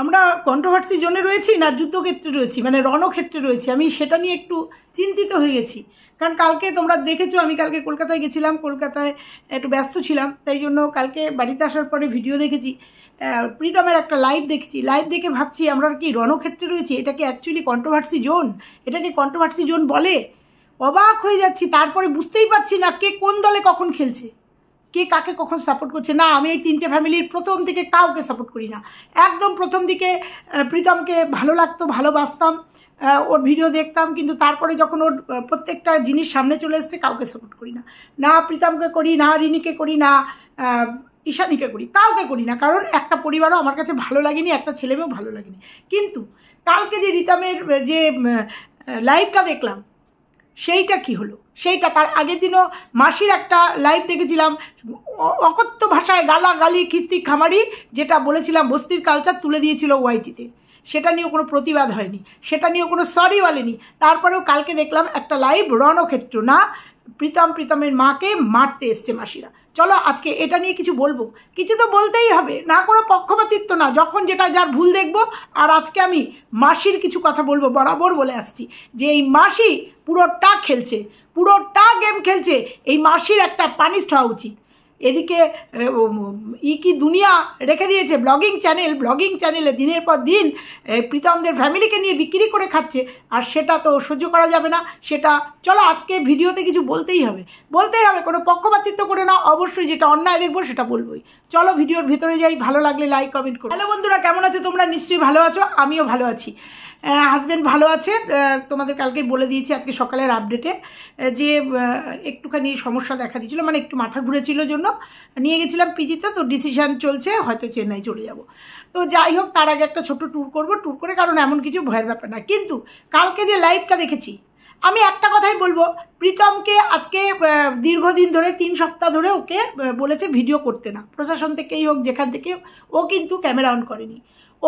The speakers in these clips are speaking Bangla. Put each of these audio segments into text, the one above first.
আমরা কন্ট্রোভার্সি জোনে রয়েছি না যুদ্ধক্ষেত্রে রয়েছি মানে রণক্ষেত্রে রয়েছি আমি সেটা নিয়ে একটু চিন্তিত হয়ে গেছি কারণ কালকে তোমরা দেখেছো আমি কালকে কলকাতায় গেছিলাম কলকাতায় একটু ব্যস্ত ছিলাম তাই জন্য কালকে বাড়িতে আসার পরে ভিডিও দেখেছি প্রীতমের একটা লাইভ দেখেছি লাইভ দেখে ভাবছি আমরা কি রণক্ষেত্রে রয়েছি এটাকে অ্যাকচুয়ালি কন্ট্রোভার্সি জোন এটাকে কন্ট্রোভার্সি জোন বলে অবাক হয়ে যাচ্ছি তারপরে বুঝতেই পারছি না কে কোন দলে কখন খেলছে কে কাকে কখন সাপোর্ট করছে না আমি এই তিনটে ফ্যামিলির প্রথম থেকে কাউকে সাপোর্ট করি না একদম প্রথম দিকে প্রীতমকে ভালো লাগতো ভালোবাসতাম ওর ভিডিও দেখতাম কিন্তু তারপরে যখন ওর প্রত্যেকটা জিনিস সামনে চলে এসছে কাউকে সাপোর্ট করি না না প্রীতমকে করি না রিনিকে করি না ঈশানীকে করি কাউকে করি না কারণ একটা পরিবারও আমার কাছে ভালো লাগেনি একটা ছেলেমেয়েও ভালো লাগেনি কিন্তু কালকে যে রিতামের যে লাইভটা দেখলাম সেইটা কি হলো সেইটা তার আগের দিনও মাসির একটা লাইভ দেখেছিলাম অকথ্য ভাষায় গালাগালি খিস্তি খামারি যেটা বলেছিলাম বস্তির কালচার তুলে দিয়েছিল ওয়াইটিতে সেটা নিয়েও কোনো প্রতিবাদ হয়নি সেটা নিয়েও কোনো সরি বলেনি তারপরেও কালকে দেখলাম একটা লাইভ রণক্ষেত্র না প্রীতম প্রীতমের মাকে মারতে এসছে মাসিরা চলো আজকে এটা নিয়ে কিছু বলবো কিছু তো বলতেই হবে না কোনো পক্ষপাতিত্ব না যখন যেটা যার ভুল দেখবো আর আজকে আমি মাসির কিছু কথা বলবো বরাবর বলে আসছি যে এই মাসি পুরোটা খেলছে পুরোটা গেম খেলছে এই মাসির একটা পানিশ হওয়া উচিত এদিকে ই কি দুনিয়া রেখে দিয়েছে ব্লগিং চ্যানেল ব্লগিং চ্যানেলে দিনের পর দিন প্রীতমদের ফ্যামিলিকে নিয়ে বিক্রি করে খাচ্ছে আর সেটা তো সহ্য করা যাবে না সেটা চলো আজকে ভিডিওতে কিছু বলতেই হবে বলতেই হবে কোনো পক্ষপাতিত্ব করে না অবশ্যই যেটা অন্যায় দেখবো সেটা বলবোই চলো ভিডিওর ভিতরে যাই ভালো লাগলে লাইক কমেন্ট করো হ্যালো বন্ধুরা কেমন আছো তোমরা নিশ্চয়ই ভালো আছো আমিও ভালো আছি হাজব্যান্ড ভালো আছে তোমাদের কালকে বলে দিয়েছি আজকে সকালের আপডেটে যে একটুখানি সমস্যা দেখা দিয়েছিলো মানে একটু মাথা ঘুরেছিল জন্য নিয়ে গেছিলাম পিজিতে তো ডিসিশান চলছে হয়তো চেন্নাই চলে যাব তো যাই হোক তার আগে একটা ছোট্ট ট্যুর করব ট্যুর করে কারণ এমন কিছু ভয়ের ব্যাপার না কিন্তু কালকে যে লাইভটা দেখেছি আমি একটা কথাই বলবো প্রীতমকে আজকে দীর্ঘদিন ধরে তিন সপ্তাহ ধরে ওকে বলেছে ভিডিও করতে না প্রশাসন থেকেই হোক যেখান থেকে ও কিন্তু ক্যামেরা অন করেনি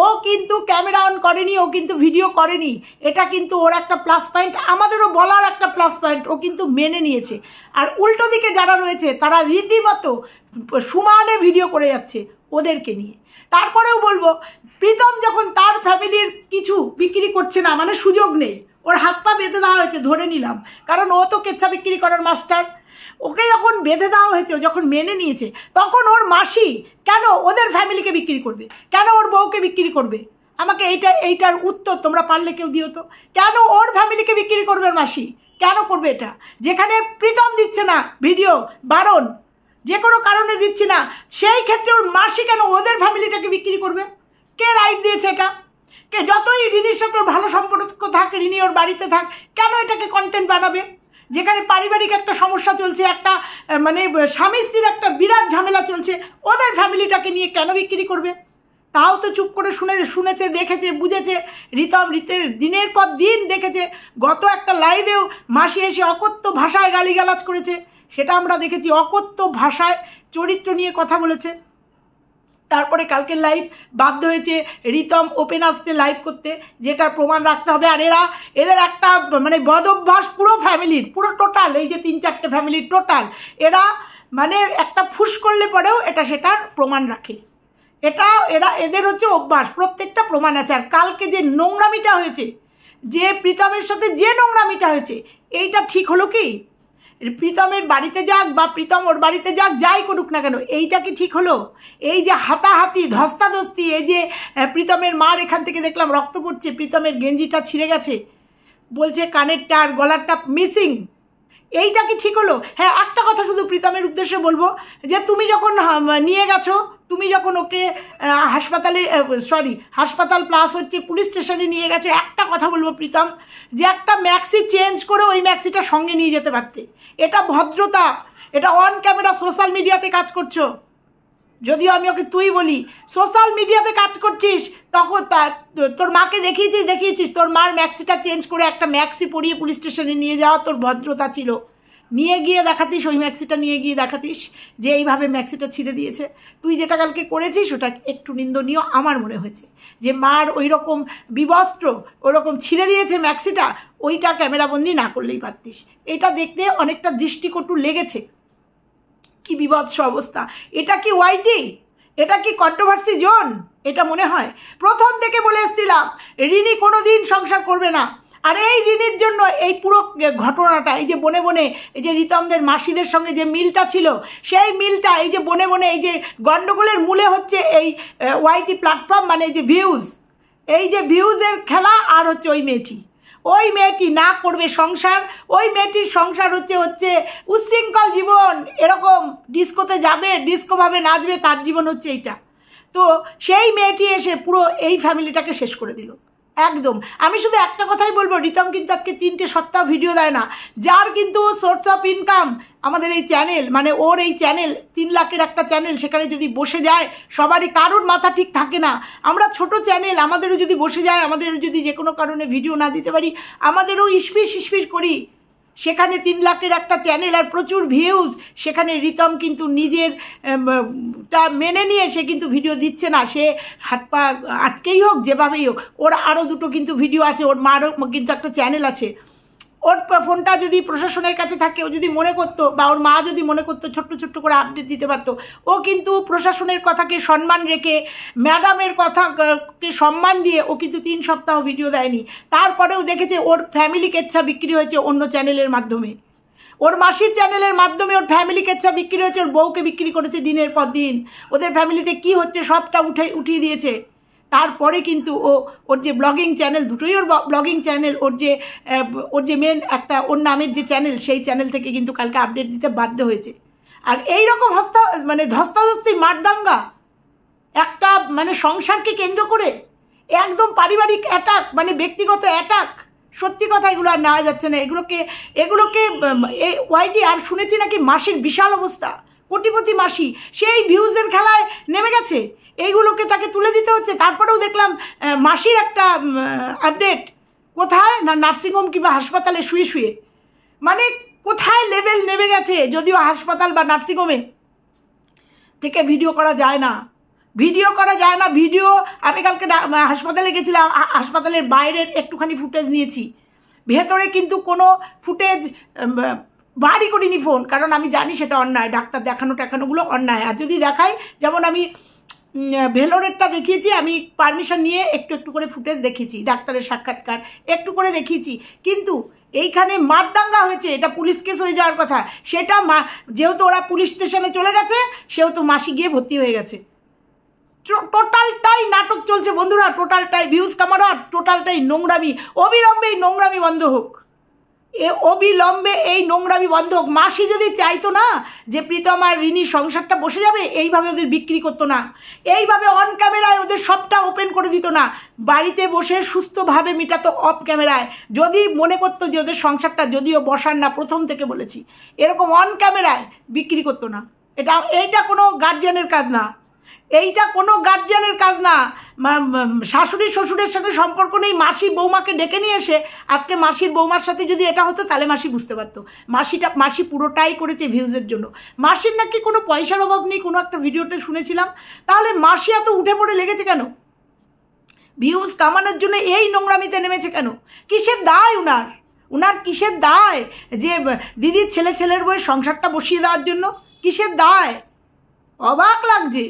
ও কিন্তু ক্যামেরা অন করেনি ও কিন্তু ভিডিও করেনি এটা কিন্তু ওর একটা প্লাস পয়েন্ট আমাদেরও বলার একটা প্লাস পয়েন্ট ও কিন্তু মেনে নিয়েছে আর উল্টো দিকে যারা রয়েছে তারা রীতিমতো সুমানে ভিডিও করে যাচ্ছে ওদেরকে নিয়ে তারপরেও বলবো প্রীতম যখন তার ফ্যামিলির কিছু বিক্রি করছে না মানে সুযোগ নেই ওর হাত পা বেঁধে দেওয়া হয়েছে ধরে নিলাম কারণ ও তো কেচ্ছা বিক্রি করার মাস্টার ওকে যখন বেঁধে দেওয়া হয়েছে ও যখন মেনে নিয়েছে তখন ওর মাসি কেন ওদের ফ্যামিলিকে বিক্রি করবে কেন ওর বউকে বিক্রি করবে আমাকে এইটা এইটার উত্তর তোমরা পারলে কেউ দিও তো কেন ওর ফ্যামিলিকে বিক্রি করবে মাসি কেন করবে এটা যেখানে প্রীতম দিচ্ছে না ভিডিও বারণ যে কোনো কারণে দিচ্ছি না সেই ক্ষেত্রে ওর মাসি কেন ওদের ফ্যামিলিটাকে বিক্রি করবে কে রাইট দিয়েছে এটা কে যতই ঋণের সাথে ভালো সম্পর্ক থাক ঋণী ওর বাড়িতে থাক কেন এটাকে কন্টেন্ট বানাবে যেখানে পারিবারিক একটা সমস্যা চলছে একটা মানে স্বামী স্ত্রীর একটা বিরাট ঝামেলা চলছে ওদের ফ্যামিলিটাকে নিয়ে কেন বিক্রি করবে তাও তো চুপ করে শুনে শুনেছে দেখেছে বুঝেছে রিতম রীতের দিনের পর দিন দেখেছে গত একটা লাইভেও মাসি এসে অকথ্য ভাষায় গালিগালাজ করেছে সেটা আমরা দেখেছি অকথ্য ভাষায় চরিত্র নিয়ে কথা বলেছে তারপরে কালকের লাইভ বাধ্য হয়েছে রিতম ওপেন আসতে লাইভ করতে যেটার প্রমাণ রাখতে হবে আর এরা এদের একটা মানে বদ অভ্যাস পুরো ফ্যামিলির পুরো টোটাল এই যে তিন চারটে ফ্যামিলির টোটাল এরা মানে একটা ফুস করলে পরেও এটা সেটার প্রমাণ রাখে এটা এরা এদের হচ্ছে অভ্যাস প্রত্যেকটা প্রমাণ আছে আর কালকে যে নোংরামিটা হয়েছে যে প্রীতমের সাথে যে নোংরামিটা হয়েছে এইটা ঠিক হলো কি প্রীতমের বাড়িতে যাক বা প্রীতম ওর বাড়িতে যাক যাই করুক না কেন এইটা কি ঠিক হলো এই যে হাতাহাতি ধস্তাধস্তি এই যে প্রীতমের মার এখান থেকে দেখলাম রক্ত পড়ছে প্রীতমের গেঞ্জিটা ছিঁড়ে গেছে বলছে কানেরটা আর গলারটা মিসিং এইটা কি ঠিক হলো হ্যাঁ একটা কথা শুধু প্রীতমের উদ্দেশ্যে বলবো যে তুমি যখন হ্যাঁ, নিয়ে গেছো তুমি যখন ওকে হাসপাতালে সরি হাসপাতাল প্লাস হচ্ছে পুলিশ স্টেশনে নিয়ে গেছো একটা কথা বলবো প্রীতম যে একটা ম্যাক্সি চেঞ্জ করে ওই ম্যাক্সিটা সঙ্গে নিয়ে যেতে পারতে এটা ভদ্রতা এটা অন ক্যামেরা সোশ্যাল মিডিয়াতে কাজ করছো যদিও আমি ওকে তুই বলি সোশ্যাল মিডিয়াতে কাজ করছিস তখন তোর মাকে দেখিয়েছিস দেখিয়েছিস তোর মার ম্যাক্সিটা চেঞ্জ করে একটা ম্যাক্সি পরিয়ে পুলিশ স্টেশনে নিয়ে যাওয়া তোর ভদ্রতা ছিল নিয়ে গিয়ে দেখাতিস ওই ম্যাক্সিটা নিয়ে গিয়ে দেখাতিস যে এইভাবে ম্যাক্সিটা ছিঁড়ে দিয়েছে তুই যেটা কালকে করেছিস ওটা একটু নিন্দনীয় আমার মনে হয়েছে যে মার ওই রকম বিবস্ত্র ওরকম ছিঁড়ে দিয়েছে ম্যাক্সিটা ওইটা ক্যামেরাবন্দি না করলেই পারতিস এটা দেখতে অনেকটা দৃষ্টিকটু লেগেছে কি বিভৎস অবস্থা এটা কি ওয়াইটি এটা কি কন্ট্রোভার্সি জোন এটা মনে হয় প্রথম থেকে বলে এসেছিলাম ঋণী কোনো দিন সংসার করবে না আর এই ঋণের জন্য এই পুরো ঘটনাটা এই যে বনে বনে এই যে রিতমদের মাসিদের সঙ্গে যে মিলটা ছিল সেই মিলটা এই যে বনে বনে এই যে গণ্ডগোলের মূলে হচ্ছে এই ওয়াইটি প্ল্যাটফর্ম মানে এই যে ভিউজ এই যে ভিউজের খেলা আর হচ্ছে ওই মেয়েটি ওই মেয়েটি না করবে সংসার ওই মেয়েটির সংসার হচ্ছে হচ্ছে উচ্ছৃঙ্খল জীবন ডিস্কোতে যাবে ডিস্কোভাবে নাচবে তার জীবন হচ্ছে এইটা তো সেই মেয়েটি এসে পুরো এই ফ্যামিলিটাকে শেষ করে দিল একদম আমি শুধু একটা কথাই বলবো রিতম কিন্তু আজকে তিনটে সপ্তাহ ভিডিও দেয় না যার কিন্তু সোর্স অফ ইনকাম আমাদের এই চ্যানেল মানে ওর এই চ্যানেল তিন লাখের একটা চ্যানেল সেখানে যদি বসে যায় সবারই কারোর মাথা ঠিক থাকে না আমরা ছোট চ্যানেল আমাদেরও যদি বসে যায় আমাদেরও যদি যে কোনো কারণে ভিডিও না দিতে পারি আমাদেরও ইস্পির ইসপিস করি সেখানে তিন লাখের একটা চ্যানেল আর প্রচুর ভিউজ সেখানে রিতম কিন্তু নিজের তা মেনে নিয়ে সে কিন্তু ভিডিও দিচ্ছে না সে হাত পা আটকেই হোক যেভাবেই হোক ওর আরও দুটো কিন্তু ভিডিও আছে ওর মারও কিন্তু একটা চ্যানেল আছে ওর ফোনটা যদি প্রশাসনের কাছে থাকে ও যদি মনে করতো বা ওর মা যদি মনে করতো ছোট্ট ছোট্ট করে আপডেট দিতে পারতো ও কিন্তু প্রশাসনের কথাকে সম্মান রেখে ম্যাডামের কথাকে সম্মান দিয়ে ও কিন্তু তিন সপ্তাহ ভিডিও দেয়নি তারপরেও দেখেছে ওর ফ্যামিলি কেচ্ছা বিক্রি হয়েছে অন্য চ্যানেলের মাধ্যমে ওর মাসির চ্যানেলের মাধ্যমে ওর ফ্যামিলি কেচ্ছা বিক্রি হয়েছে ওর বউকে বিক্রি করেছে দিনের পর দিন ওদের ফ্যামিলিতে কি হচ্ছে সবটা উঠে উঠিয়ে দিয়েছে তারপরে কিন্তু ও ওর যে ব্লগিং চ্যানেল দুটোই ওর ব্লগিং চ্যানেল ওর যে ওর যে মেন একটা ওর নামের যে চ্যানেল সেই চ্যানেল থেকে কিন্তু কালকে আপডেট দিতে বাধ্য হয়েছে আর এই রকম হস্তা মানে ধস্তাধস্তি মারদাঙ্গা একটা মানে সংসারকে কেন্দ্র করে একদম পারিবারিক অ্যাটাক মানে ব্যক্তিগত অ্যাটাক সত্যি কথা এগুলো আর নেওয়া যাচ্ছে না এগুলোকে এগুলোকে ওয়াইটি আর শুনেছি নাকি মাসির বিশাল অবস্থা কোটিপতি মাসি সেই ভিউজের খেলায় নেমে গেছে এইগুলোকে তাকে তুলে দিতে হচ্ছে তারপরেও দেখলাম মাসির একটা আপডেট কোথায় না নার্সিংহোম কিংবা হাসপাতালে শুয়ে শুয়ে মানে কোথায় লেভেল নেমে গেছে যদিও হাসপাতাল বা নার্সিংহোমে থেকে ভিডিও করা যায় না ভিডিও করা যায় না ভিডিও আমি কালকে হাসপাতালে গেছিলাম হাসপাতালের বাইরের একটুখানি ফুটেজ নিয়েছি ভেতরে কিন্তু কোনো ফুটেজ বারই করিনি ফোন কারণ আমি জানি সেটা অন্যায় ডাক্তার দেখানো টাকানোগুলো অন্যায় আর যদি দেখাই যেমন আমি ভেলোরেরটা দেখিয়েছি আমি পারমিশন নিয়ে একটু একটু করে ফুটেজ দেখেছি ডাক্তারের সাক্ষাৎকার একটু করে দেখিয়েছি কিন্তু এইখানে মারদাঙ্গা হয়েছে এটা পুলিশ কেস হয়ে যাওয়ার কথা সেটা মা যেহেতু ওরা পুলিশ স্টেশনে চলে গেছে সেহেতু মাসি গিয়ে ভর্তি হয়ে গেছে টোটালটাই নাটক চলছে বন্ধুরা টোটালটাই ভিউজ কামানো আর টোটালটাই নোংরামি অবিলম্বে নোংরামি বন্ধ হোক এ অবিলম্বে এই নোংরামি বন্ধ হোক মাসি যদি চাইতো না যে প্রীতম আর সংসারটা বসে যাবে এইভাবে ওদের বিক্রি করতো না এইভাবে অন ক্যামেরায় ওদের সবটা ওপেন করে দিত না বাড়িতে বসে সুস্থভাবে মিটাতো অফ ক্যামেরায় যদি মনে করতো যে ওদের সংসারটা যদিও বসার না প্রথম থেকে বলেছি এরকম অন ক্যামেরায় বিক্রি করতো না এটা এইটা কোনো গার্জিয়ানের কাজ না এইটা কোনো গার্জিয়ানের কাজ না শাশুড়ি শ্বশুরের সাথে সম্পর্ক নেই মাসি বৌমাকে ডেকে নিয়ে এসে আজকে মাসির বৌমার সাথে যদি এটা হতো তাহলে মাসি বুঝতে পারতো মাসিটা মাসি পুরোটাই করেছে ভিউজের জন্য মাসির নাকি কোনো পয়সার অভাব নেই কোনো একটা ভিডিওতে শুনেছিলাম তাহলে মাসি এত উঠে পড়ে লেগেছে কেন ভিউজ কামানোর জন্য এই নোংরামিতে নেমেছে কেন কিসের দায় উনার উনার কিসের দায় যে দিদির ছেলে ছেলের বইয়ের সংসারটা বসিয়ে দেওয়ার জন্য কিসের দায় অবাক লাগছে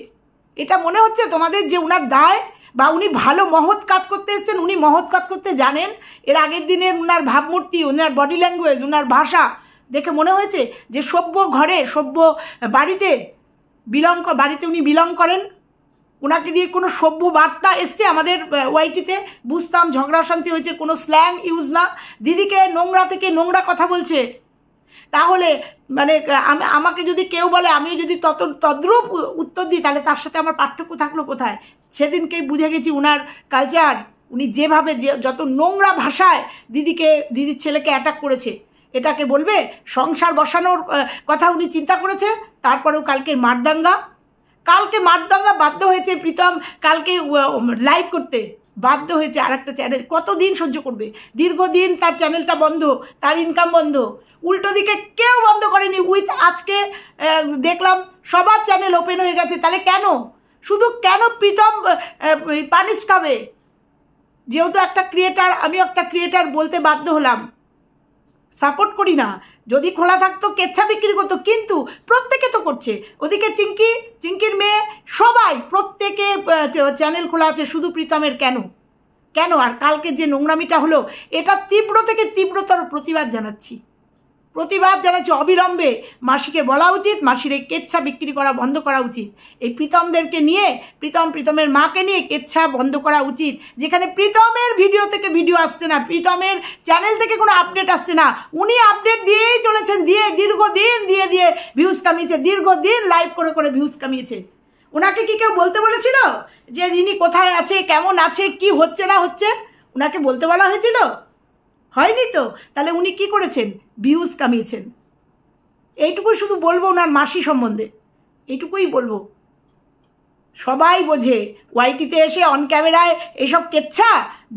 এটা মনে হচ্ছে তোমাদের যে উনার দায় বা উনি ভালো মহৎ কাজ করতে এসছেন উনি মহৎ কাজ করতে জানেন এর আগের দিনের উনার ভাবমূর্তি উনার বডি ল্যাঙ্গুয়েজ উনার ভাষা দেখে মনে হয়েছে যে সভ্য ঘরে সভ্য বাড়িতে বিলং বাড়িতে উনি বিলং করেন ওনাকে দিয়ে কোনো সভ্য বার্তা এসছে আমাদের ওয়াইটিতে বুঝতাম ঝগড়া শান্তি হয়েছে কোনো স্ল্যাং ইউজ না দিদিকে নোংরা থেকে নোংরা কথা বলছে তাহলে মানে আমি আমাকে যদি কেউ বলে আমিও যদি তত তদ্রূপ উত্তর দিই তাহলে তার সাথে আমার পার্থক্য থাকলো কোথায় সেদিনকেই বুঝে গেছি উনার কালচার উনি যেভাবে যে যত নোংরা ভাষায় দিদিকে দিদির ছেলেকে অ্যাটাক করেছে এটাকে বলবে সংসার বসানোর কথা উনি চিন্তা করেছে তারপরেও কালকে মারদাঙ্গা কালকে মারদাঙ্গা বাধ্য হয়েছে প্রীতম কালকে লাইভ করতে বাধ্য হয়েছে আর একটা চ্যানেল কতদিন সহ্য করবে দীর্ঘদিন তার চ্যানেলটা বন্ধ তার ইনকাম বন্ধ উল্টো দিকে কেউ বন্ধ করেনি উইথ আজকে দেখলাম সবার চ্যানেল ওপেন হয়ে গেছে তাহলে কেন শুধু কেন প্রীতম পানিশ খাবে যেহেতু একটা ক্রিয়েটার আমি একটা ক্রিয়েটার বলতে বাধ্য হলাম সাপোর্ট করি না যদি খোলা থাকতো কেচ্ছা বিক্রি করতো কিন্তু প্রত্যেকে তো করছে ওদিকে চিঙ্কি চিঙ্কির মেয়ে সবাই প্রত্যেকে চ্যানেল খোলা আছে শুধু প্রীতমের কেন কেন আর কালকে যে নোংরামিটা হলো এটা তীব্র থেকে তীব্রতর প্রতিবাদ জানাচ্ছি প্রতিবাদ জানাচ্ছে অবিলম্বে মাসিকে বলা উচিত মাসির এই কেচ্ছা বিক্রি করা বন্ধ করা উচিত এই প্রীতমদেরকে নিয়ে প্রীতম প্রীতমের মাকে নিয়ে কেচ্ছা বন্ধ করা উচিত যেখানে প্রীতমের ভিডিও থেকে ভিডিও আসছে না প্রীতমের চ্যানেল থেকে কোনো আপডেট আসছে না উনি আপডেট দিয়েই চলেছেন দিয়ে দীর্ঘদিন দিয়ে দিয়ে ভিউজ কামিয়েছে দীর্ঘদিন লাইভ করে করে ভিউজ কামিয়েছে ওনাকে কি কেউ বলতে বলেছিল যে রিনি কোথায় আছে কেমন আছে কি হচ্ছে না হচ্ছে ওনাকে বলতে বলা হয়েছিল হয়নি তো তাহলে উনি কি করেছেন ভিউজ কামিয়েছেন এইটুকুই শুধু বলবো ওনার মাসি সম্বন্ধে এইটুকুই বলবো সবাই বোঝে ওয়াইটিতে এসে অন ক্যামেরায় এসব কেচ্ছা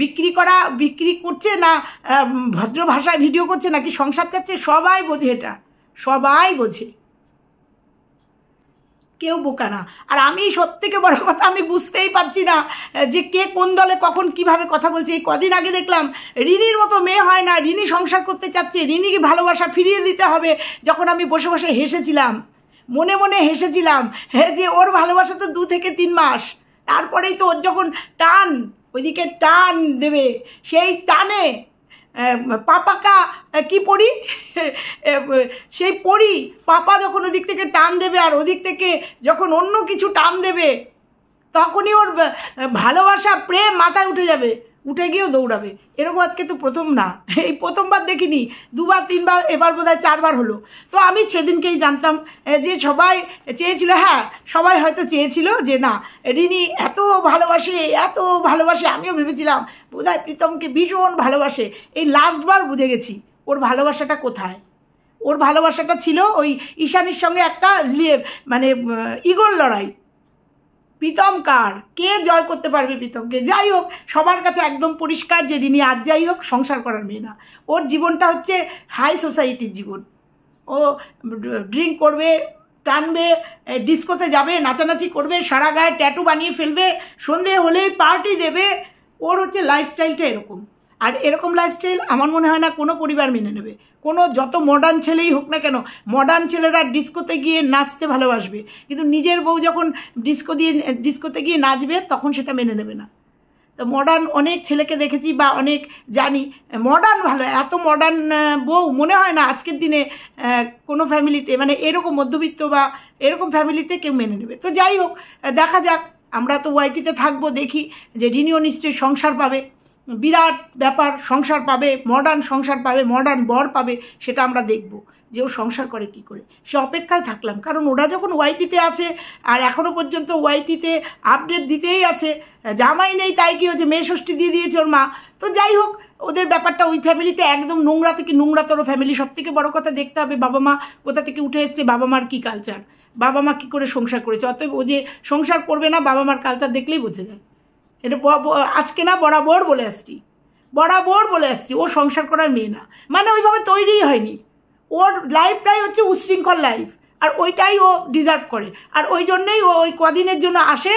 বিক্রি করা বিক্রি করছে না ভদ্র ভাষায় ভিডিও করছে নাকি সংসার চাচ্ছে সবাই বোঝে এটা সবাই বোঝে কেউ বোকা না আর আমি সব থেকে বড় কথা আমি বুঝতেই পারছি না যে কে কোন দলে কখন কিভাবে কথা বলছে এই কদিন আগে দেখলাম রিনির মতো মেয়ে হয় না রিনি সংসার করতে চাচ্ছে রিনিকে ভালোবাসা ফিরিয়ে দিতে হবে যখন আমি বসে বসে হেসেছিলাম মনে মনে হেসেছিলাম হ্যাঁ যে ওর ভালোবাসা তো দু থেকে তিন মাস তারপরেই তো ওর যখন টান ওইদিকে টান দেবে সেই টানে পাপাকা কি পড়ি সেই পড়ি পাপা যখন ওদিক থেকে টান দেবে আর ওদিক থেকে যখন অন্য কিছু টান দেবে তখনই ওর ভালোবাসা প্রেম মাথায় উঠে যাবে উঠে গিয়েও দৌড়াবে এরকম আজকে তো প্রথম না এই প্রথমবার দেখিনি দুবার তিনবার এবার বোধ চারবার হলো তো আমি সেদিনকেই জানতাম যে সবাই চেয়েছিল হ্যাঁ সবাই হয়তো চেয়েছিল যে না রিনি এত ভালোবাসে এত ভালোবাসে আমিও ভেবেছিলাম বোধ হয় প্রীতমকে ভীষণ ভালোবাসে এই লাস্টবার বুঝে গেছি ওর ভালোবাসাটা কোথায় ওর ভালোবাসাটা ছিল ওই ঈশানির সঙ্গে একটা মানে ইগোর লড়াই প্রীতম কার কে জয় করতে পারবে প্রীতমকে যাই হোক সবার কাছে একদম পরিষ্কার যে রিনি আর যাই হোক সংসার করার মেয়ে না ওর জীবনটা হচ্ছে হাই সোসাইটির জীবন ও ড্রিঙ্ক করবে টানবে ডিস্কোতে যাবে নাচানাচি করবে সারা গায়ে ট্যাটু বানিয়ে ফেলবে সন্ধে হলেই পার্টি দেবে ওর হচ্ছে লাইফস্টাইলটা এরকম আর এরকম লাইফস্টাইল আমার মনে হয় না কোনো পরিবার মেনে নেবে কোনো যত মডার্ন ছেলেই হোক না কেন মডার্ন ছেলেরা ডিস্কোতে গিয়ে নাচতে ভালোবাসবে কিন্তু নিজের বউ যখন ডিস্কো দিয়ে ডিস্কোতে গিয়ে নাচবে তখন সেটা মেনে নেবে না তো মডার্ন অনেক ছেলেকে দেখেছি বা অনেক জানি মডার্ন ভালো এত মডার্ন বউ মনে হয় না আজকের দিনে কোনো ফ্যামিলিতে মানে এরকম মধ্যবিত্ত বা এরকম ফ্যামিলিতে কেউ মেনে নেবে তো যাই হোক দেখা যাক আমরা তো ওয়াইটিতে থাকবো দেখি যে রিনিও নিশ্চয়ই সংসার পাবে বিরাট ব্যাপার সংসার পাবে মডার্ন সংসার পাবে মডার্ন বর পাবে সেটা আমরা দেখব যে ও সংসার করে কি করে সে অপেক্ষায় থাকলাম কারণ ওরা যখন ওয়াইটিতে আছে আর এখনও পর্যন্ত ওয়াইটিতে আপডেট দিতেই আছে জামাই নেই তাই কি হচ্ছে মেয়ে ষষ্ঠী দিয়ে দিয়েছে ওর মা তো যাই হোক ওদের ব্যাপারটা ওই ফ্যামিলিটা একদম নোংরা থেকে নোংরাতর ফ্যামিলি সব থেকে বড়ো কথা দেখতে হবে বাবা মা কোথা থেকে উঠে এসছে বাবা মার কী কালচার বাবা মা কী করে সংসার করেছে অতএব ও যে সংসার করবে না বাবা মার কালচার দেখলেই বোঝা যায় এটা আজকে না বরাবর বলে আসছি বরাবর বলে আসছি ও সংসার করার মেয়ে না মানে ওইভাবে তৈরিই হয়নি ওর লাইফটাই হচ্ছে উচ্ছৃঙ্খল লাইফ আর ওইটাই ও ডিজার্ভ করে আর ওই জন্যই ও ওই কদিনের জন্য আসে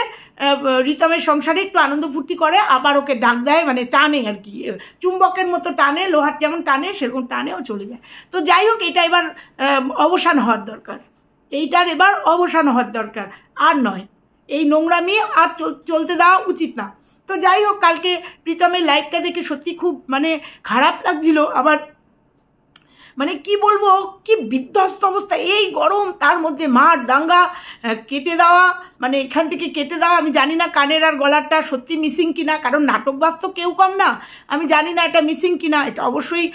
রিতমের সংসারে একটু আনন্দ ফুর্তি করে আবার ওকে ডাক দেয় মানে টানে আর কি চুম্বকের মতো টানে লোহার যেমন টানে সেরকম টানেও চলে যায় তো যাই হোক এটা এবার অবসান হওয়ার দরকার এইটার এবার অবসান হওয়ার দরকার আর নয় এই নোংরামি আর চলতে দেওয়া উচিত না তো যাই হোক কালকে প্রীতমের লাইকটা দেখে সত্যি খুব মানে খারাপ লাগছিল আবার মানে কি বলবো কি বিধ্বস্ত অবস্থা এই গরম তার মধ্যে মার দাঙ্গা কেটে দেওয়া মানে এখান থেকে কেটে দেওয়া আমি জানি না কানের আর গলারটা সত্যি মিসিং কিনা কারণ বাস তো কেউ কম না আমি জানি না এটা মিসিং কিনা এটা অবশ্যই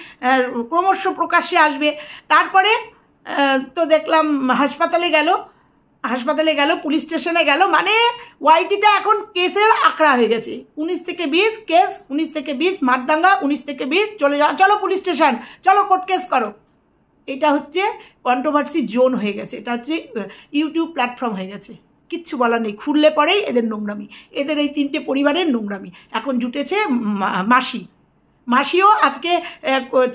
ক্রমশ প্রকাশ্যে আসবে তারপরে তো দেখলাম হাসপাতালে গেল হাসপাতালে গেল পুলিশ স্টেশনে গেল মানে ওয়াইটিটা এখন কেসের আঁকড়া হয়ে গেছে উনিশ থেকে বিশ কেস উনিশ থেকে বিশ মারদাঙ্গা উনিশ থেকে বিশ চলে যাও চলো পুলিশ স্টেশন চলো কোর্ট কেস করো এটা হচ্ছে কন্ট্রোভার্সি জোন হয়ে গেছে এটা হচ্ছে ইউটিউব প্ল্যাটফর্ম হয়ে গেছে কিচ্ছু বলার নেই খুললে পরেই এদের নোংরামি এদের এই তিনটে পরিবারের নোংরামি এখন জুটেছে মাসি মাসিও আজকে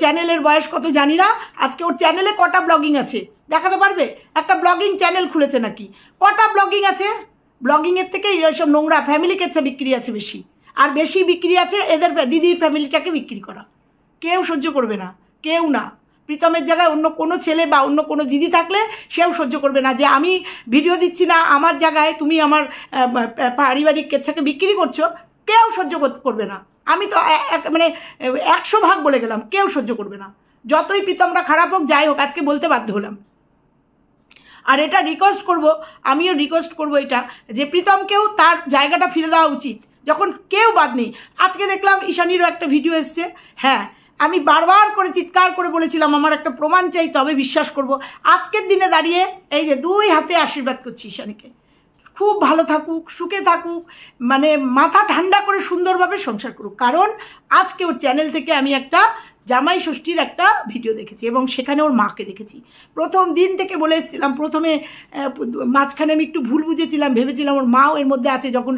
চ্যানেলের বয়স কত জানি না আজকে ওর চ্যানেলে কটা ব্লগিং আছে দেখাতে পারবে একটা ব্লগিং চ্যানেল খুলেছে নাকি কটা ব্লগিং আছে ব্লগিংয়ের থেকে এইসব নোংরা ফ্যামিলি কেচ্ছে বিক্রি আছে বেশি আর বেশি বিক্রি আছে এদের দিদির ফ্যামিলিটাকে বিক্রি করা কেউ সহ্য করবে না কেউ না প্রীতমের জায়গায় অন্য কোনো ছেলে বা অন্য কোনো দিদি থাকলে সেও সহ্য করবে না যে আমি ভিডিও দিচ্ছি না আমার জায়গায় তুমি আমার পারিবারিক কেচ্ছাকে বিক্রি করছো কেউ সহ্য করবে না আমি তো মানে একশো ভাগ বলে গেলাম কেউ সহ্য করবে না যতই প্রীতমরা খারাপ হোক যাই হোক আজকে বলতে বাধ্য হলাম আর এটা রিকোয়েস্ট করব আমিও রিকোয়েস্ট করব এটা যে প্রীতমকেও তার জায়গাটা ফিরে দেওয়া উচিত যখন কেউ বাদ নেই আজকে দেখলাম ঈশানিরও একটা ভিডিও এসছে হ্যাঁ আমি বারবার করে চিৎকার করে বলেছিলাম আমার একটা প্রমাণ চাই তবে বিশ্বাস করব আজকের দিনে দাঁড়িয়ে এই যে দুই হাতে আশীর্বাদ করছি ঈশানিকে খুব ভালো থাকুক সুখে থাকুক মানে মাথা ঠান্ডা করে সুন্দরভাবে সংসার করুক কারণ আজকে ওর চ্যানেল থেকে আমি একটা জামাই ষষ্ঠীর একটা ভিডিও দেখেছি এবং সেখানে ওর মাকে দেখেছি প্রথম দিন থেকে বলে এসেছিলাম প্রথমে মাঝখানে আমি একটু ভুল বুঝেছিলাম ভেবেছিলাম ওর মাও এর মধ্যে আছে যখন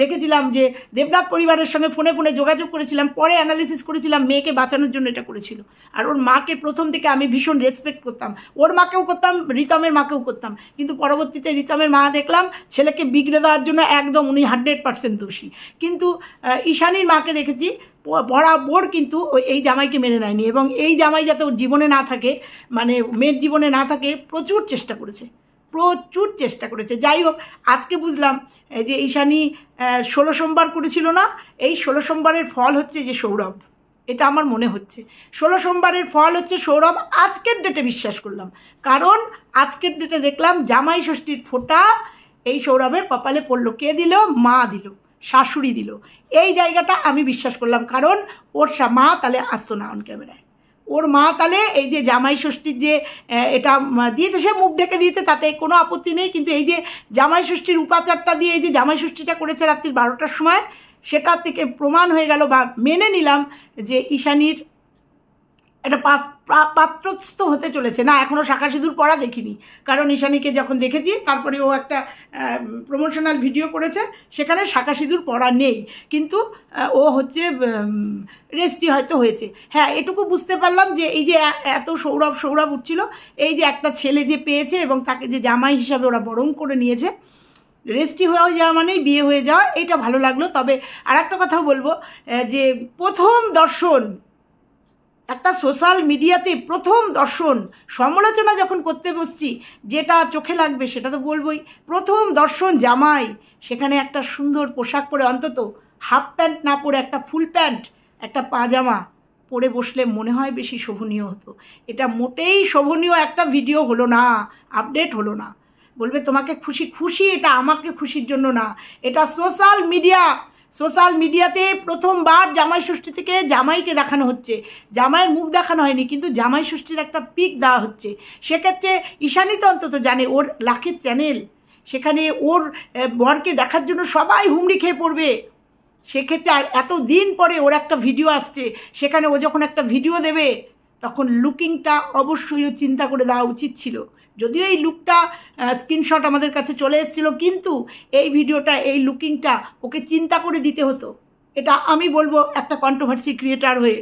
দেখেছিলাম যে দেবনাথ পরিবারের সঙ্গে ফোনে ফোনে যোগাযোগ করেছিলাম পরে অ্যানালিসিস করেছিলাম মেয়েকে বাঁচানোর জন্য এটা করেছিল আর ওর মাকে প্রথম থেকে আমি ভীষণ রেসপেক্ট করতাম ওর মাকেও করতাম রিতমের মাকেও করতাম কিন্তু পরবর্তীতে রিতমের মা দেখলাম ছেলেকে বিগড়ে দেওয়ার জন্য একদম উনি হান্ড্রেড পার্সেন্ট দোষী কিন্তু ঈশানীর মাকে দেখেছি বরাবর কিন্তু এই জামাইকে মেনে নেয়নি এবং এই জামাই যাতে ওর জীবনে না থাকে মানে মেয়ের জীবনে না থাকে প্রচুর চেষ্টা করেছে প্রচুর চেষ্টা করেছে যাই হোক আজকে বুঝলাম যে ঈশানি ষোলো সোমবার করেছিল না এই ষোলো সোমবারের ফল হচ্ছে যে সৌরভ এটা আমার মনে হচ্ছে ষোলো সোমবারের ফল হচ্ছে সৌরভ আজকের ডেটে বিশ্বাস করলাম কারণ আজকের ডেটে দেখলাম জামাই ষষ্ঠীর ফোঁটা এই সৌরভের কপালে পড়লো কে দিল মা দিল শাশুড়ি দিল এই জায়গাটা আমি বিশ্বাস করলাম কারণ ওর মা তাহলে আসতো না অন ক্যামেরায় ওর মা তালে এই যে জামাই ষষ্ঠীর যে এটা দিয়েছে সে মুখ ঢেকে দিয়েছে তাতে কোনো আপত্তি নেই কিন্তু এই যে জামাই ষষ্ঠীর উপাচারটা দিয়ে এই যে জামাই ষষ্ঠীটা করেছে রাত্রির বারোটার সময় সেটা থেকে প্রমাণ হয়ে গেল বা মেনে নিলাম যে ঈশানীর একটা পাস পাত্রস্থ হতে চলেছে না এখনও শাখা সিঁদুর পরা দেখিনি কারণ ঈশানীকে যখন দেখেছি তারপরে ও একটা প্রমোশনাল ভিডিও করেছে সেখানে শাখা সিঁদুর পরা নেই কিন্তু ও হচ্ছে রেস্টি হয়তো হয়েছে হ্যাঁ এটুকু বুঝতে পারলাম যে এই যে এত সৌরভ সৌরভ উঠছিল এই যে একটা ছেলে যে পেয়েছে এবং তাকে যে জামাই হিসাবে ওরা বরং করে নিয়েছে রেস্টি হয়ে যাওয়া মানেই বিয়ে হয়ে যাওয়া এটা ভালো লাগলো তবে আর একটা কথা বলবো যে প্রথম দর্শন একটা সোশ্যাল মিডিয়াতে প্রথম দর্শন সমালোচনা যখন করতে বসছি যেটা চোখে লাগবে সেটা তো বলবই প্রথম দর্শন জামাই সেখানে একটা সুন্দর পোশাক পরে অন্তত হাফ প্যান্ট না পরে একটা ফুল প্যান্ট একটা পাজামা পরে বসলে মনে হয় বেশি শোভনীয় হতো এটা মোটেই শোভনীয় একটা ভিডিও হলো না আপডেট হলো না বলবে তোমাকে খুশি খুশি এটা আমাকে খুশির জন্য না এটা সোশ্যাল মিডিয়া সোশ্যাল মিডিয়াতে প্রথমবার জামাই ষষ্ঠী থেকে জামাইকে দেখানো হচ্ছে জামাইয়ের মুখ দেখানো হয়নি কিন্তু জামাই ষষ্ঠীর একটা পিক দেওয়া হচ্ছে সেক্ষেত্রে ঈশানি তো অন্তত জানে ওর লাখের চ্যানেল সেখানে ওর বরকে দেখার জন্য সবাই হুমড়ি খেয়ে পড়বে সেক্ষেত্রে আর এত দিন পরে ওর একটা ভিডিও আসছে সেখানে ও যখন একটা ভিডিও দেবে তখন লুকিংটা অবশ্যই চিন্তা করে দেওয়া উচিত ছিল যদিও এই লুকটা স্ক্রিনশট আমাদের কাছে চলে এসেছিল কিন্তু এই ভিডিওটা এই লুকিংটা ওকে চিন্তা করে দিতে হতো এটা আমি বলবো একটা কন্ট্রোভার্সি ক্রিয়েটার হয়ে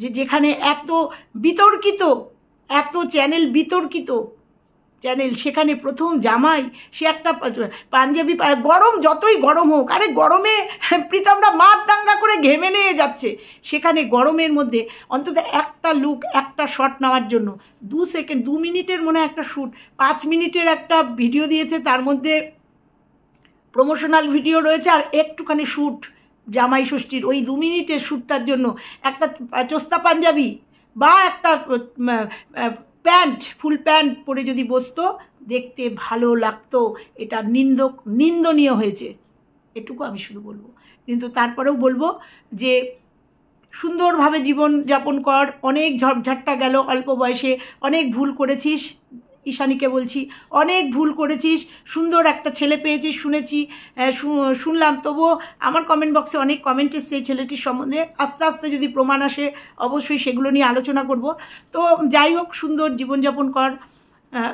যে যেখানে এত বিতর্কিত এত চ্যানেল বিতর্কিত চ্যানেল সেখানে প্রথম জামাই সে একটা পাঞ্জাবি গরম যতই গরম হোক আরে গরমে প্রীতমরা মার দাঙ্গা করে ঘেমে নিয়ে যাচ্ছে সেখানে গরমের মধ্যে অন্তত একটা লুক একটা শট নেওয়ার জন্য দু সেকেন্ড দু মিনিটের মনে একটা শ্যুট পাঁচ মিনিটের একটা ভিডিও দিয়েছে তার মধ্যে প্রমোশনাল ভিডিও রয়েছে আর একটুখানি শ্যুট জামাই ষষ্ঠীর ওই দু মিনিটের শ্যুটটার জন্য একটা চোস্তা পাঞ্জাবি বা একটা প্যান্ট ফুল প্যান্ট পরে যদি বসতো দেখতে ভালো লাগতো এটা নিন্দক নিন্দনীয় হয়েছে এটুকু আমি শুধু বলবো কিন্তু তারপরেও বলবো যে সুন্দরভাবে জীবন যাপন কর অনেক ঝড়ঝাট্টা গেল অল্প বয়সে অনেক ভুল করেছিস ঈশানীকে বলছি অনেক ভুল করেছিস সুন্দর একটা ছেলে পেয়েছিস শুনেছি শুনলাম তবুও আমার কমেন্ট বক্সে অনেক কমেন্ট এসছে এই ছেলেটির সম্বন্ধে আস্তে আস্তে যদি প্রমাণ আসে অবশ্যই সেগুলো নিয়ে আলোচনা করব তো যাই হোক সুন্দর জীবনযাপন কর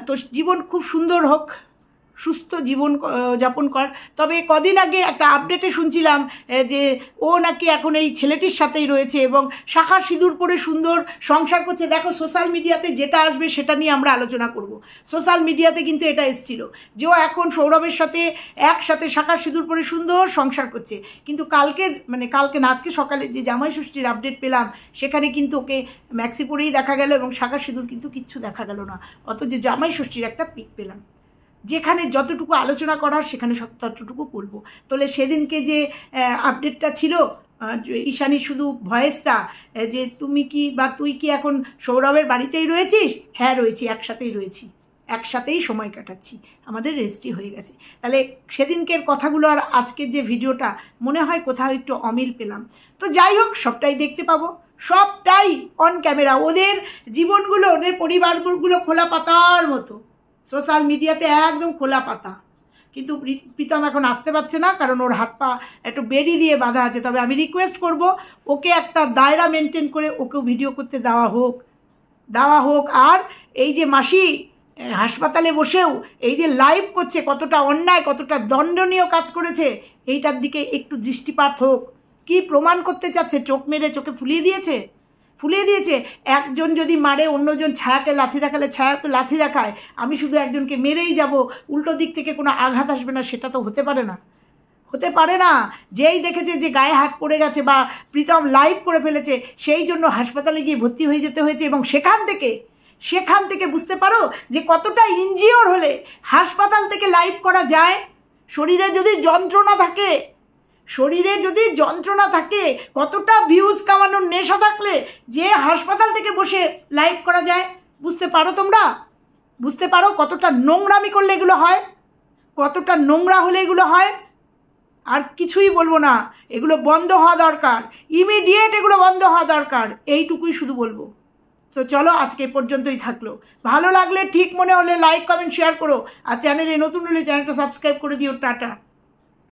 তো জীবন খুব সুন্দর হোক সুস্থ জীবন যাপন কর তবে কদিন আগে একটা আপডেটে শুনছিলাম যে ও নাকি এখন এই ছেলেটির সাথেই রয়েছে এবং শাখার সিঁদুর পরে সুন্দর সংসার করছে দেখো সোশ্যাল মিডিয়াতে যেটা আসবে সেটা নিয়ে আমরা আলোচনা করব সোশ্যাল মিডিয়াতে কিন্তু এটা এসছিল যে ও এখন সৌরভের সাথে একসাথে শাখার সিঁদুর পরে সুন্দর সংসার করছে কিন্তু কালকে মানে কালকে না আজকে সকালে যে জামাই ষষ্ঠীর আপডেট পেলাম সেখানে কিন্তু ওকে ম্যাক্সি পরেই দেখা গেল এবং শাখার সিঁদুর কিন্তু কিচ্ছু দেখা গেল না অত যে জামাই ষষ্ঠীর একটা পিক পেলাম যেখানে যতটুকু আলোচনা করার সেখানে সব ততটুকু বলবো তাহলে সেদিনকে যে আপডেটটা ছিল ঈশানী শুধু ভয়েসটা যে তুমি কি বা তুই কি এখন সৌরভের বাড়িতেই রয়েছিস হ্যাঁ রয়েছি একসাথেই রয়েছি একসাথেই সময় কাটাচ্ছি আমাদের রেস্টই হয়ে গেছে তাহলে সেদিনকের কথাগুলো আর আজকের যে ভিডিওটা মনে হয় কোথাও একটু অমিল পেলাম তো যাই হোক সবটাই দেখতে পাবো সবটাই অন ক্যামেরা ওদের জীবনগুলো ওদের পরিবারগুলো খোলা পাতার মতো সোশ্যাল মিডিয়াতে একদম খোলা পাতা কিন্তু প্রীতম এখন আসতে পারছে না কারণ ওর হাত পা একটু বেড়ি দিয়ে বাঁধা আছে তবে আমি রিকোয়েস্ট করব ওকে একটা দায়রা মেনটেন করে ওকেও ভিডিও করতে দেওয়া হোক দেওয়া হোক আর এই যে মাসি হাসপাতালে বসেও এই যে লাইভ করছে কতটা অন্যায় কতটা দণ্ডনীয় কাজ করেছে এইটার দিকে একটু দৃষ্টিপাত হোক কি প্রমাণ করতে চাচ্ছে চোখ মেরে চোখে ফুলিয়ে দিয়েছে ফুলিয়ে দিয়েছে একজন যদি মারে অন্যজন ছায়াকে লাথি দেখালে ছায়া তো লাথি দেখায় আমি শুধু একজনকে মেরেই যাব উল্টো দিক থেকে কোনো আঘাত আসবে না সেটা তো হতে পারে না হতে পারে না যেই দেখেছে যে গায়ে হাত পড়ে গেছে বা প্রীতম লাইভ করে ফেলেছে সেই জন্য হাসপাতালে গিয়ে ভর্তি হয়ে যেতে হয়েছে এবং সেখান থেকে সেখান থেকে বুঝতে পারো যে কতটা ইঞ্জিওর হলে হাসপাতাল থেকে লাইভ করা যায় শরীরে যদি যন্ত্রণা থাকে শরীরে যদি যন্ত্রণা থাকে কতটা ভিউজ কামানোর নেশা থাকলে যে হাসপাতাল থেকে বসে লাইভ করা যায় বুঝতে পারো তোমরা বুঝতে পারো কতটা নোংরামি করলে এগুলো হয় কতটা নোংরা হলে এগুলো হয় আর কিছুই বলবো না এগুলো বন্ধ হওয়া দরকার ইমিডিয়েট এগুলো বন্ধ হওয়া দরকার এইটুকুই শুধু বলবো তো চলো আজকে পর্যন্তই থাকলো ভালো লাগলে ঠিক মনে হলে লাইক কমেন্ট শেয়ার করো আর চ্যানেলে নতুন হলে চ্যানেলটা সাবস্ক্রাইব করে দিও টাটা